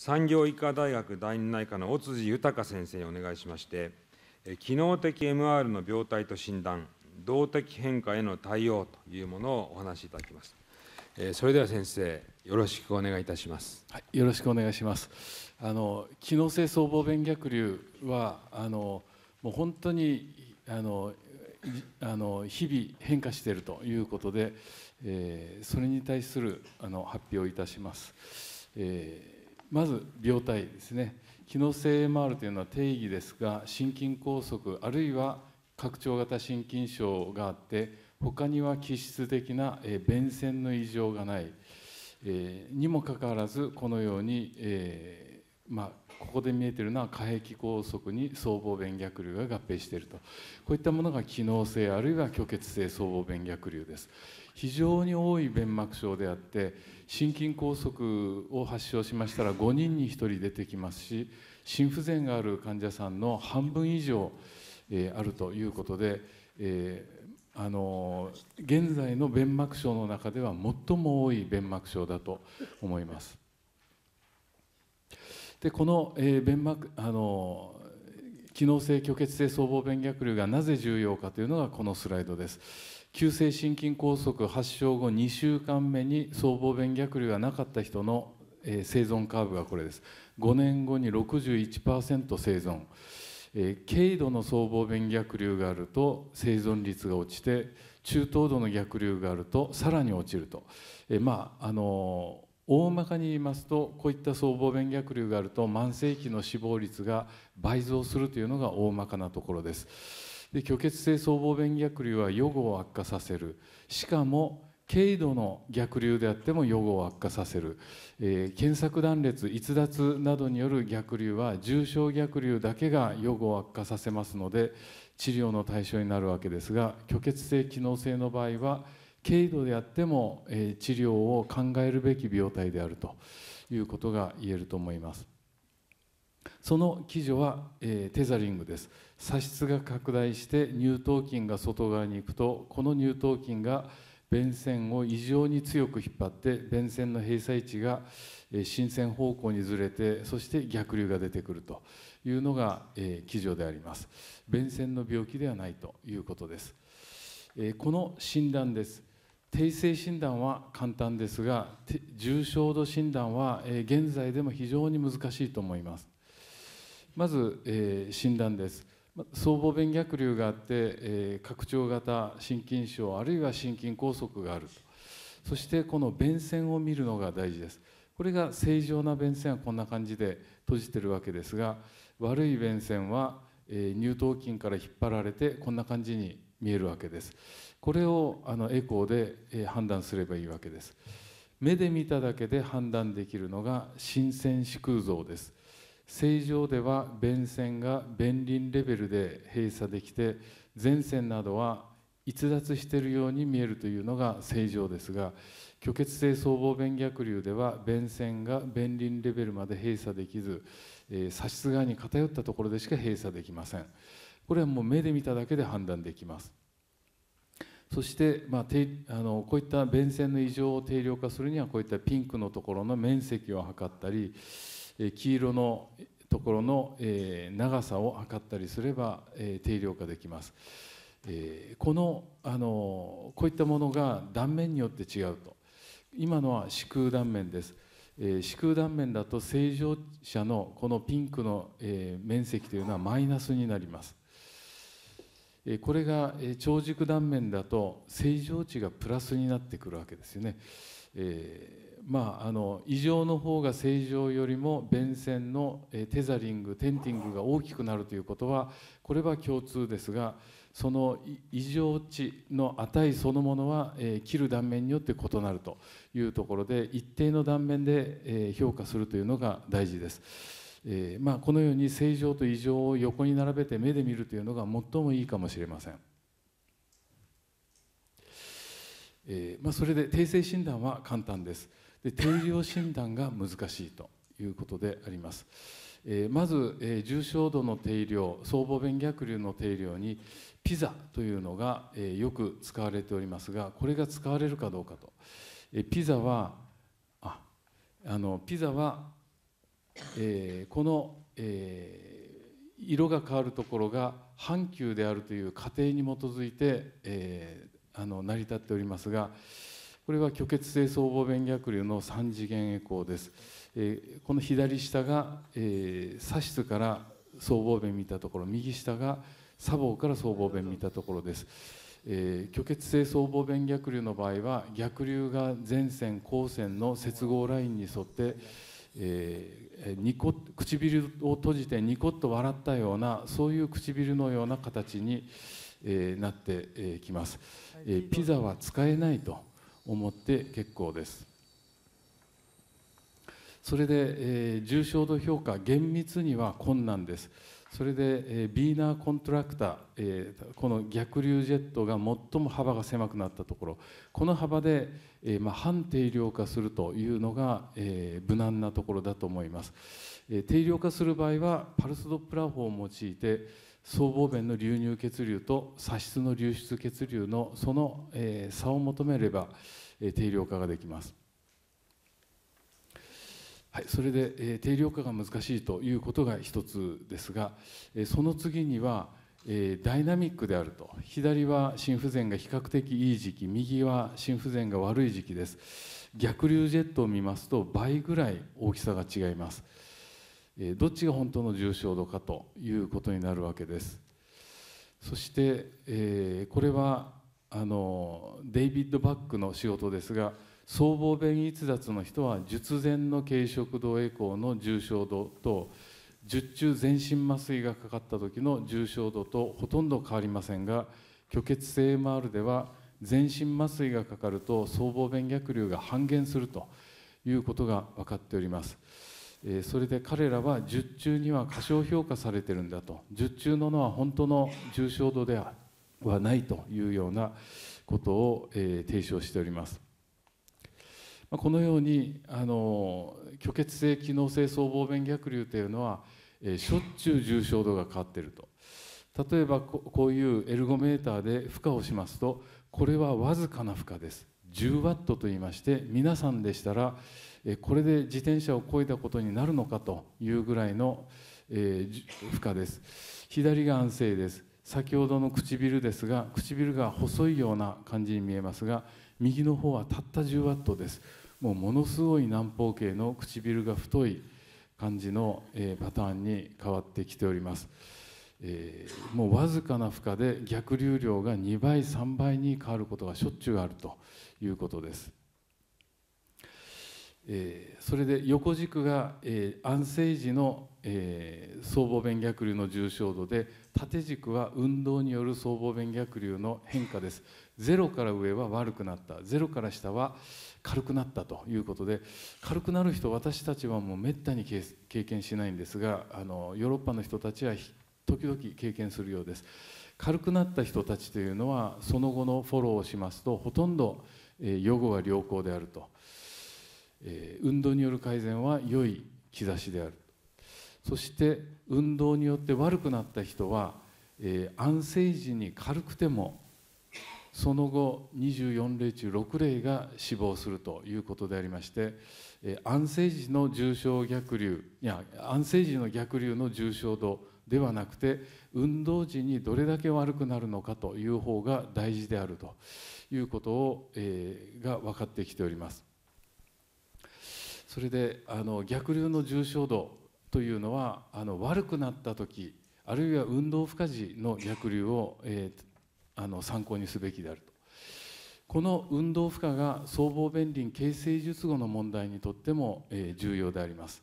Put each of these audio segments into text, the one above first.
産業医科大学第二内科の尾辻豊先生にお願いしまして、機能的 MR の病態と診断、動的変化への対応というものをお話しいただきます。それでは先生、よろしくお願いいたします。はい、よろしくお願いします。あの機能性僧帽弁逆流はあのもう本当にあのあの日々変化しているということで、えー、それに対するあの発表いたします。えーまず病態ですね機能性 MR というのは定義ですが心筋梗塞あるいは拡張型心筋症があって他には器質的な便箋の異常がない、えー、にもかかわらずこのように、えー、まあ、ここで見えてるのは下壁梗塞に僧帽弁逆流が合併しているとこういったものが機能性あるいは虚血性僧帽弁逆流です非常に多い弁膜症であって心筋梗塞を発症しましたら5人に1人出てきますし心不全がある患者さんの半分以上、えー、あるということで、えー、あのー、現在の弁膜症の中では最も多い弁膜症だと思います。でこの、えー、弁膜あの機能性虚血性僧帽弁逆流がなぜ重要かというのがこのスライドです。急性心筋梗塞発症後2週間目に僧帽弁逆流がなかった人の、えー、生存カーブがこれです5年後に61%生存、えー、軽度の僧帽弁逆流があると生存率が落ちて中等度の逆流があるとさらに落ちると、えー、まああのー大まかに言いますとこういった僧帽弁逆流があると慢性期の死亡率が倍増するというのが大まかなところです。で虚血性僧帽弁逆流は予後を悪化させるしかも軽度の逆流であっても予後を悪化させる、えー、検索断裂逸脱などによる逆流は重症逆流だけが予後を悪化させますので治療の対象になるわけですが虚血性機能性の場合は軽度であっても、えー、治療を考えるべき病態であるということが言えると思いますその基準は、えー、テザリングです左質が拡大して乳頭筋が外側に行くとこの乳頭筋が便箋を異常に強く引っ張って便線の閉鎖位置が新線方向にずれてそして逆流が出てくるというのが、えー、であります便箋の病気ではないということです、えー、この診断です定性診断は簡単ですが重症度診断は、えー、現在でも非常に難しいと思いますまず、えー、診断です僧帽弁逆流があって、えー、拡張型心筋症あるいは心筋梗塞があるそしてこの便線を見るのが大事ですこれが正常な便線はこんな感じで閉じてるわけですが悪い便線は、えー、乳頭筋から引っ張られてこんな感じに見えるわけですこれをあのエコーで、えー、判断すればいいわけです目で見ただけで判断できるのが心線縮像です正常では便線が便輪レベルで閉鎖できて前線などは逸脱しているように見えるというのが正常ですが虚血性僧帽弁逆流では便線が便輪レベルまで閉鎖できず、えー、左室側に偏ったところでしか閉鎖できませんこれはもう目で見ただけで判断できますそして、まあ、あのこういった便線の異常を定量化するにはこういったピンクのところの面積を測ったり黄色のところの長さを測ったりすれば定量化できます。このあのこういったものが断面によって違うと今のは視空断面です。視空断面だと正常者のこのピンクの面積というのはマイナスになります。これが長軸断面だと正常値がプラスになってくるわけですよね。えーまあ、あの異常の方が正常よりも便箋のテザリングテンティングが大きくなるということはこれは共通ですがその異常値の値そのものは、えー、切る断面によって異なるというところで一定の断面で、えー、評価するというのが大事です。えーまあ、このように正常と異常を横に並べて目で見るというのが最もいいかもしれません。えーまあ、それで訂正診断は簡単です。で定量診断が難しいということであります。えー、まず、えー、重症度の定量相互弁逆流の定量にピザというのが、えー、よく使われておりますがこれが使われるかどうかと、えピザはああのピザは、えこの、え色が変わるところが半球であるという仮定に基づいて、えあの成り立っておりますが、これは虚血性僧帽弁逆流の3次元エコーです、えー、この左下が、えー、左室から僧帽弁見たところ右下が左房から僧帽弁見たところです、えー、虚血性僧帽弁逆流の場合は逆流が前線後線の接合ラインに沿って、えー、にこ唇を閉じてニコッと笑ったようなそういう唇のような形に、えー、なってきます、えー、ピザは使えないと思って結構ですそれで、えー、重症度評価厳密には困難ですそれで、えー、ビーナーコントラクター、えー、この逆流ジェットが最も幅が狭くなったところこの幅で、えーまあ、半定量化するというのが、えー、無難なところだと思います、えー、定量化する場合はパルスドップラ法を用いて僧帽弁の流入血流と左室の流出血流のその、えー、差を求めれば、定量化ができます。はい、それで、え定量化が難しいということが一つですが、えその次には、えダイナミックであると左は心不全が比較的いい時期右は心不全が悪い時期です逆流ジェットを見ますと倍ぐらい大きさが違います、えどっちが本当の重症度かということになるわけですそして、えこれはあのデイビッド・バックの仕事ですが僧帽弁逸脱の人は術前の軽食道エコーの重症度と術中全身麻酔がかかった時の重症度とほとんど変わりませんが虚血性 MR では全身麻酔がかかると僧帽弁逆流が半減するということが分かっております。えそれで彼らは術中には過小評価されてるんだと術中ののは本当の重症度であるはないというようなことを、え提唱しております。まこのようにあの虚血性機能性僧帽弁逆流というのは、えしょっちゅう重症度が変わっていると例えばこういうエルゴメーターで負荷をしますとこれはわずかな負荷です10ワットと言いまして皆さんでしたらこれで自転車を越えたことになるのかというぐらいの負荷です左が安静です先ほどの唇ですが唇が細いような感じに見えますが右の方はたった10ワットですもうものすごい南方形の唇が太い感じの、えー、パターンに変わってきております、えー、もうわずかな負荷で逆流量が2倍3倍に変わることがしょっちゅうあるということですえー、それで横軸が、えー、安静時のえー、僧帽弁逆流の重症度で縦軸は運動による僧帽弁逆流の変化です0から上は悪くなった0から下は軽くなったということで軽くなる人私たちはもうめったに経験しないんですがあのヨーロッパの人たちは時々経験するようです軽くなった人たちというのはその後のフォローをしますとほとんど、えー、予後は良好であると、えー、運動による改善は良い兆しであるそして運動によって悪くなった人は、えー、安静時に軽くてもその後24例中6例が死亡するということでありまして、えー、安静時の重症逆流いや安静時の逆流の重症度ではなくて運動時にどれだけ悪くなるのかという方が大事であるということを、えー、が分かってきております。それであの逆流の重症度というのはあの悪くなった時あるいは運動不可時の逆流を、えー、あの参考にすべきであるとこの運動負荷が僧帽弁輪形成術後の問題にとっても、えー、重要であります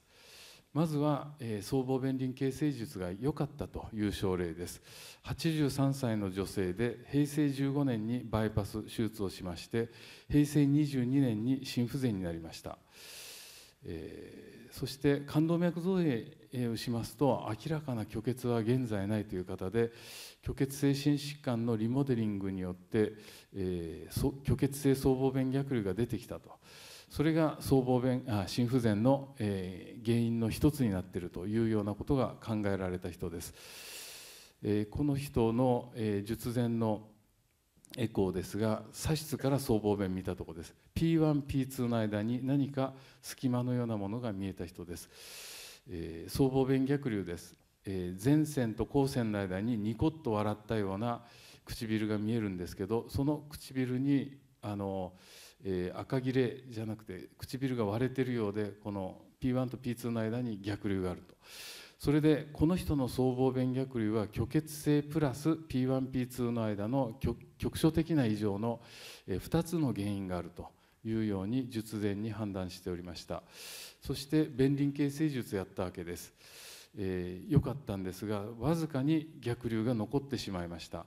まずは、えー、僧帽弁輪形成術が良かったという症例です83歳の女性で平成15年にバイパス手術をしまして平成22年に心不全になりました、えーそして冠動脈造影をしますと明らかな虚血は現在ないという方で虚血性心疾患のリモデリングによって、えー、虚血性僧帽弁逆流が出てきたとそれが僧帽弁あ心不全の、えー、原因の一つになっているというようなことが考えられた人です。えー、この人の、え術前のエコーですが左室から僧帽弁見たところです P1P2 の間に何か隙間のようなものが見えた人です、えー、僧帽弁逆流です、えー、前線と後線の間にニコッと笑ったような唇が見えるんですけどその唇にあの、えー、赤切れじゃなくて唇が割れてるようでこの P1 と P2 の間に逆流があるとそれでこの人の僧帽弁逆流は虚血性プラス P1P2 の間の虚局所的な異常の2つの原因があるというように術前に判断しておりましたそして便輪形成術やったわけです良、えー、かったんですがわずかに逆流が残ってしまいました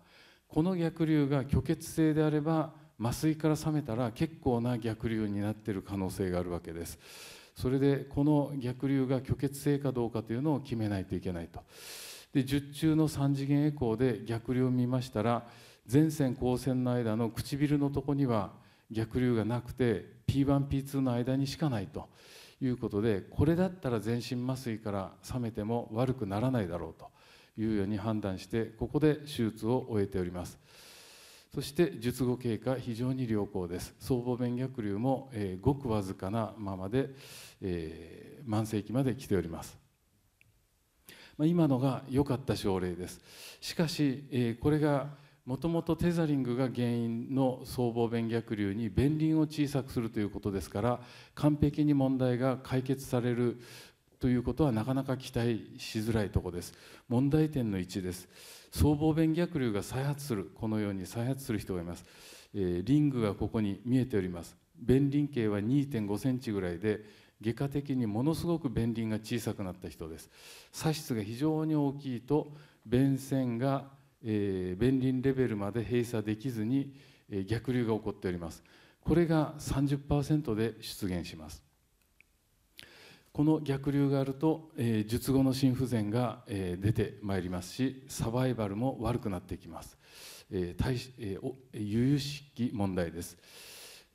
この逆流が虚血性であれば麻酔から覚めたら結構な逆流になっている可能性があるわけですそれでこの逆流が虚血性かどうかというのを決めないといけないとで術中の3次元エコーで逆流を見ましたら前線後線の間の唇のとこには逆流がなくて P1P2 の間にしかないということでこれだったら全身麻酔から冷めても悪くならないだろうというように判断してここで手術を終えておりますそして術後経過非常に良好です僧帽弁逆流も、えー、ごくわずかなままで、えー、慢性期まで来ておりますまあ、今のが良かった症例ですしかし、えー、これがもともとテザリングが原因の僧帽弁逆流に弁輪を小さくするということですから完璧に問題が解決されるということはなかなか期待しづらいところです問題点の1です僧帽弁逆流が再発するこのように再発する人がいます、えー、リングがここに見えております弁輪径は2.5センチぐらいで外科的にものすごく弁輪が小さくなった人です左室が非常に大きいと弁線がえー、弁輪レベルまで閉鎖できずに、えー、逆流が起こっておりますこれが30%で出現しますこの逆流があると、えー、術後の心不全が、えー、出てまいりますしサバイバルも悪くなってきます、えー対えー、お由々しき問題です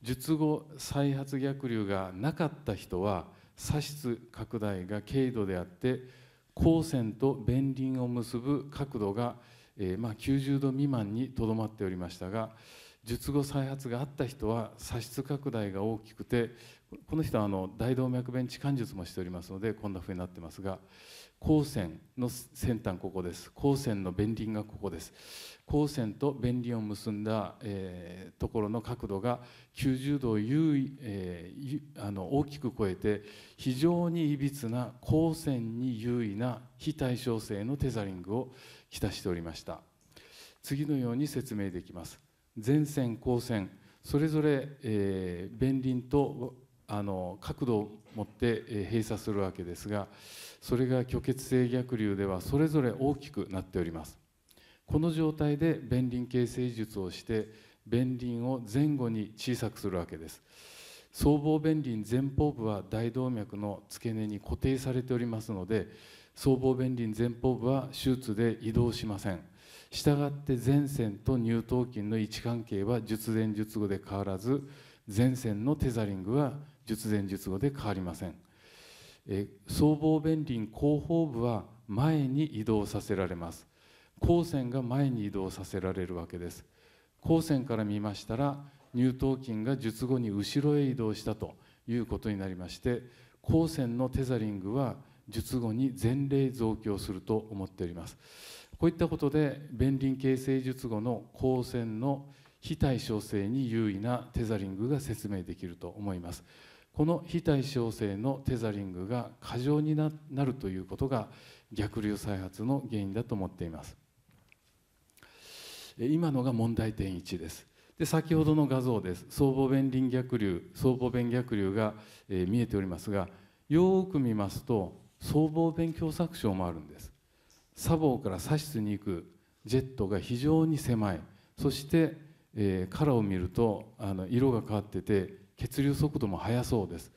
術後再発逆流がなかった人は左室拡大が軽度であって光線と弁輪を結ぶ角度がえー、まあ、90度未満にとどまっておりましたが術後再発があった人は左室拡大が大きくてこの人はあの大動脈弁置換術もしておりますのでこんなふうになってますが光線の先端ここです光線の弁輪がここです光線と弁輪を結んだ、えー、ところの角度が90度を優、えー、あの大きく超えて非常にいびつな光線に優位な非対称性のテザリングをきたしておりました次のように説明できます前線光線それぞれ、えー、弁輪とあの角度を持って閉鎖するわけですがそれが虚血性逆流ではそれぞれ大きくなっておりますこの状態で便輪形成術をして弁輪を前後に小さくするわけです僧帽弁輪前方部は大動脈の付け根に固定されておりますので僧帽弁輪前方部は手術で移動しませんしたがって前線と乳頭筋の位置関係は術前術後で変わらず前線のテザリングは術前術後で変わりませんえ僧帽弁輪後方部は前に移動させられます光線が前に移動させられるわけです光線から見ましたら乳頭筋が術後に後ろへ移動したということになりまして光線のテザリングは術後に前例増強すると思っておりますこういったことで弁輪形成術後の光線の非対称性に優位なテザリングが説明できると思いますこの非対称性のテザリングが過剰になるということが逆流再発の原因だと思っています今のが問題点1ですで先ほどの画像です僧帽弁輪逆流僧帽弁逆流が、えー、見えておりますがよく見ますと僧帽弁狭窄症もあるんです砂防から左室に行くジェットが非常に狭いそして、えー、カを見るとあの色が変わってて血流速度も速そうです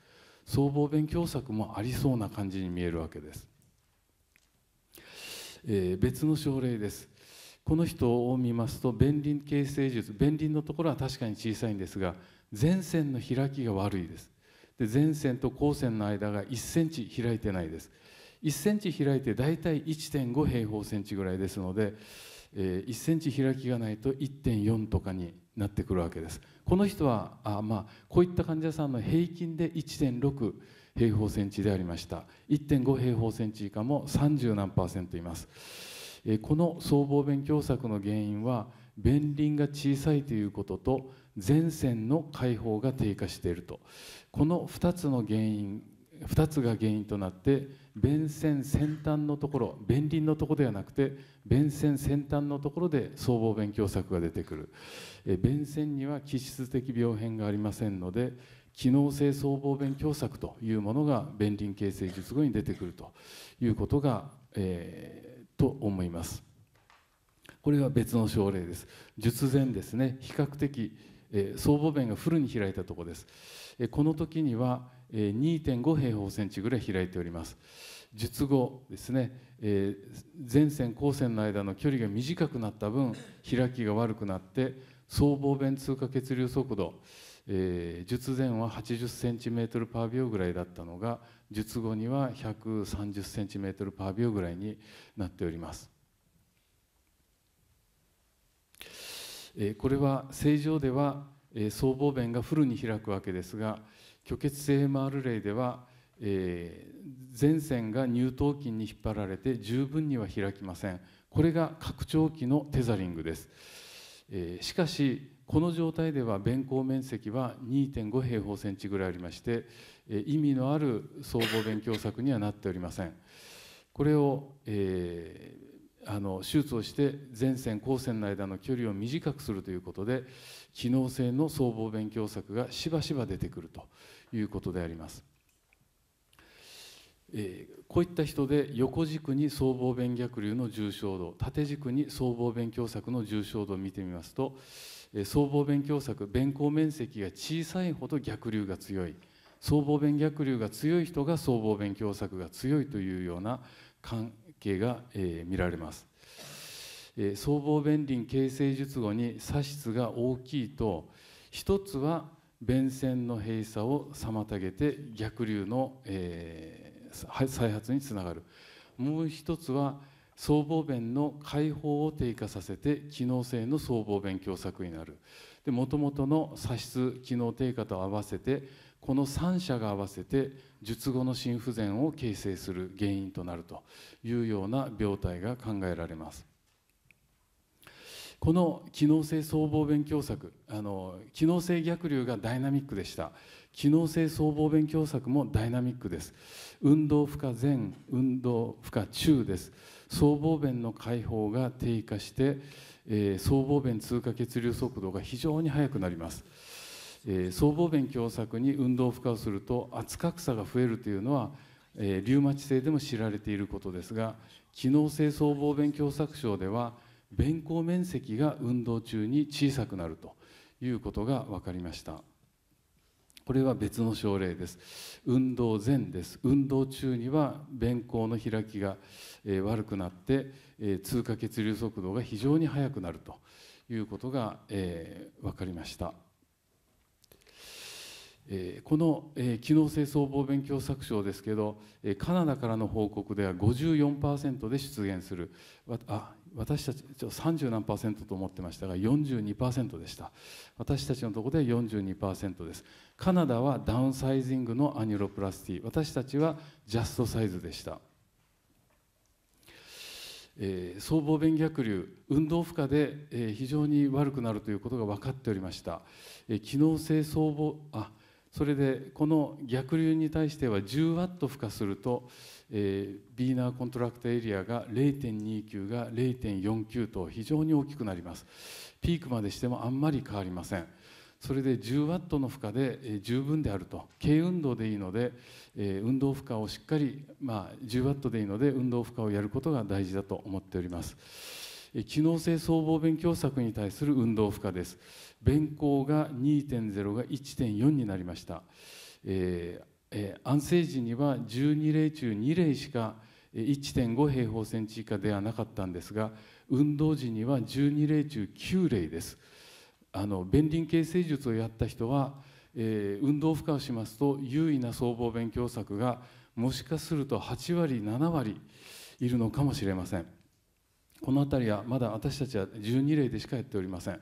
僧帽弁狭窄もありそうな感じに見えるわけです、えー、別の症例ですこの人を見ますと弁輪形成術弁輪のところは確かに小さいんですが前線の開きが悪いですで前線と後線の間が1センチ開いてないです1センチ開いてだい大体1.5平方センチぐらいですので、えー、1センチ開きがないと1.4とかになってくるわけですこの人はあ、まあ、こういった患者さんの平均で1.6平方センチでありました1.5平方センチ以下も30何パーセントいますえこの僧帽弁狭窄の原因は便輪が小さいということと前線の解放が低下しているとこの2つの原因2つが原因となって弁線先端のところ弁輪のところではなくて弁線先端のところで僧帽勉強作が出てくるえ弁線には気質的病変がありませんので機能性僧帽弁狭窄というものが弁輪形成術後に出てくるということが、えー、と思いますこれは別の症例です術前ですね比較的、えー、僧帽弁がフルに開いたところです、えこの時には2.5平方センチぐらい開いております術後ですね、えー、前線後線の間の距離が短くなった分開きが悪くなって僧帽弁通過血流速度、えー、術前は 80cm パー秒ぐらいだったのが術後には 130cm パー秒ぐらいになっております。えー、これは正常では、え僧帽弁がフルに開くわけですが、虚血性 MR 例では、えー、前線が乳頭筋に引っ張られて十分には開きませんこれが拡張器のテザリングです、えー、しかしこの状態では便光面積は2.5平方センチぐらいありまして、えー、意味のある総合勉強策にはなっておりませんこれを、えー、あの手術をして前線後線の間の距離を短くするということで機能性の僧帽勉強策がしばしば出てくるということであります。えこういった人で横軸に僧帽弁逆流の重症度縦軸に僧帽弁狭窄の重症度を見てみますと、え僧帽弁狭窄弁行面積が小さいほど逆流が強い僧帽弁逆流が強い人が僧帽弁狭窄が強いというような関係が、え見られます、え僧帽弁輪形成術後に左室が大きいと一つは弁線の閉鎖を妨げて逆流の、えー、再発につながるもう一つは僧帽弁の解放を低下させて機能性の僧帽弁狭窄になるでもとの左室機能低下と合わせてこの3者が合わせて術後の心不全を形成する原因となるというような病態が考えられますこの機能性総合勉強策あの機能性逆流がダイナミックでした機能性総合勉強策もダイナミックです運動負荷前運動負荷中です僧帽弁の解放が低下して、えー、僧帽弁通過血流速度が非常に速くなります、えー、僧帽弁狭窄に運動負荷をすると圧格差が増えるというのは、えー、リウマチ性でも知られていることですが機能性僧帽弁狭窄症では弁行面積が運動中に小さくなるということが分かりましたこれは別の症例です運動前です運動中には弁行の開きが、え悪くなって、え通過血流速度が非常に速くなるということが、え分かりましたえこの、え機能性僧帽弁狭窄症ですけど、えカナダからの報告では54%で出現するあ私たち30何パーセントと思ってましたが42%でした私たちのところで42%ですカナダはダウンサイジングのアニュロプラスティ私たちはジャストサイズでしたえー、僧帽弁逆流運動負荷で、えー、非常に悪くなるということが分かっておりました、えー、機能性僧帽あそれでこの逆流に対しては10ワット負荷すると、えー、ビーナーコントラクトエリアが0.29が0.49と非常に大きくなりますピークまでしてもあんまり変わりませんそれで10ワットの負荷で十分であると軽運動でいいので運動負荷をしっかり、まあ、10ワットでいいので運動負荷をやることが大事だと思っております機能性総合勉強策に対する運動負荷です弁強が2.0が1.4になりました、えー安政時には12例中2例しか1.5平方センチ以下ではなかったんですが運動時には12例中9例ですあの弁輪形成術をやった人は、えー、運動負荷をしますと優位な僧帽勉強策がもしかすると8割7割いるのかもしれませんこの辺りはまだ私たちは12例でしかやっておりません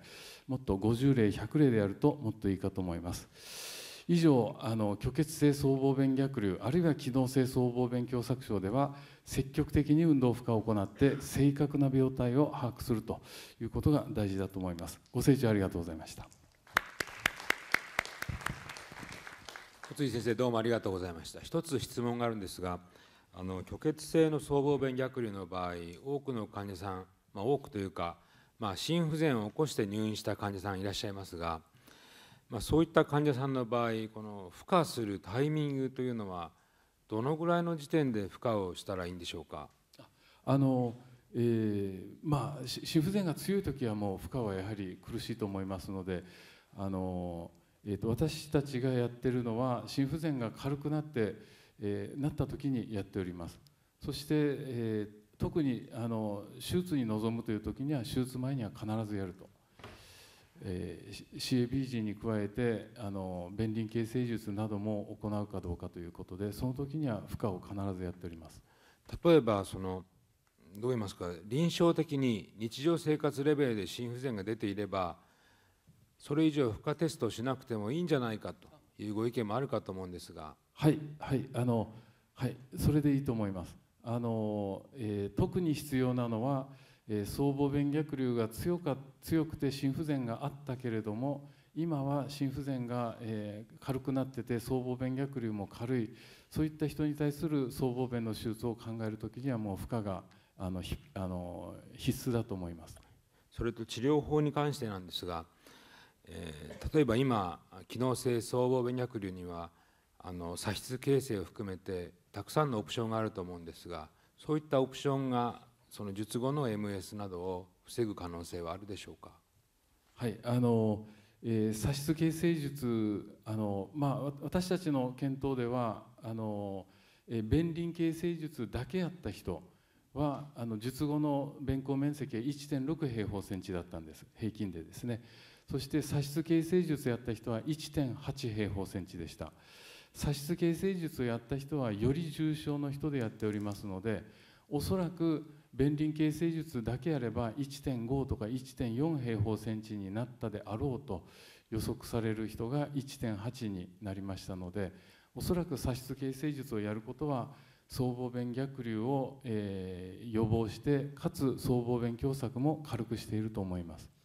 もっと50例100例でやるともっといいかと思います以上あの虚血性僧帽弁逆流あるいは機能性僧帽弁狭窄症では積極的に運動負荷を行って正確な病態を把握するということが大事だと思いますご清聴ありがとうございました小井先生どうもありがとうございました一つ質問があるんですがあの虚血性の僧帽弁逆流の場合多くの患者さん、まあ、多くというか、まあ、心不全を起こして入院した患者さんいらっしゃいますがまあ、そういった患者さんの場合この付加するタイミングというのはどのぐらいの時点で負荷をしたらいいんでしょうかあの、えー、まあ、心不全が強い時はもう負荷はやはり苦しいと思いますのであの、えーと、と私たちがやってるのは心不全が軽くなって、えー、なった時にやっておりますそして、えー、特にあの手術に臨むという時には手術前には必ずやるとえー、CABG に加えてあの弁輪形成術なども行うかどうかということでその時には負荷を必ずやっております例えばそのどう言いますか臨床的に日常生活レベルで心不全が出ていればそれ以上負荷テストをしなくてもいいんじゃないかというご意見もあるかと思うんですがはいはいあのはいそれでいいと思いますあの、えー、特に必要なのはえ僧帽弁逆流が強か強くて心不全があったけれども今は心不全が、えー、軽くなってて僧帽弁逆流も軽いそういった人に対する僧帽弁の手術を考える時にはもう負荷があのあの必須だと思います。それと治療法に関してなんですが、えー、例えば今機能性僧帽弁逆流にはあの左室形成を含めてたくさんのオプションがあると思うんですがそういったオプションがその術後の MS などを防ぐ可能性はあるでしょうか。はいあのえー、差し形成術あの、まあ、私たちの検討ではあの、えー、弁輪形成術だけやった人はあの術後の弁行面積は1.6平方センチだったんです平均でですねそして差し形成術やった人は1.8平方センチでした差し形成術をやった人はより重症の人でやっておりますのでおそらく弁輪形成術だけやれば1.5とか1.4平方センチになったであろうと予測される人が1.8になりましたのでおそらく左室形成術をやることは僧帽弁逆流を、えー、予防してかつ僧帽弁狭窄も軽くしていると思います。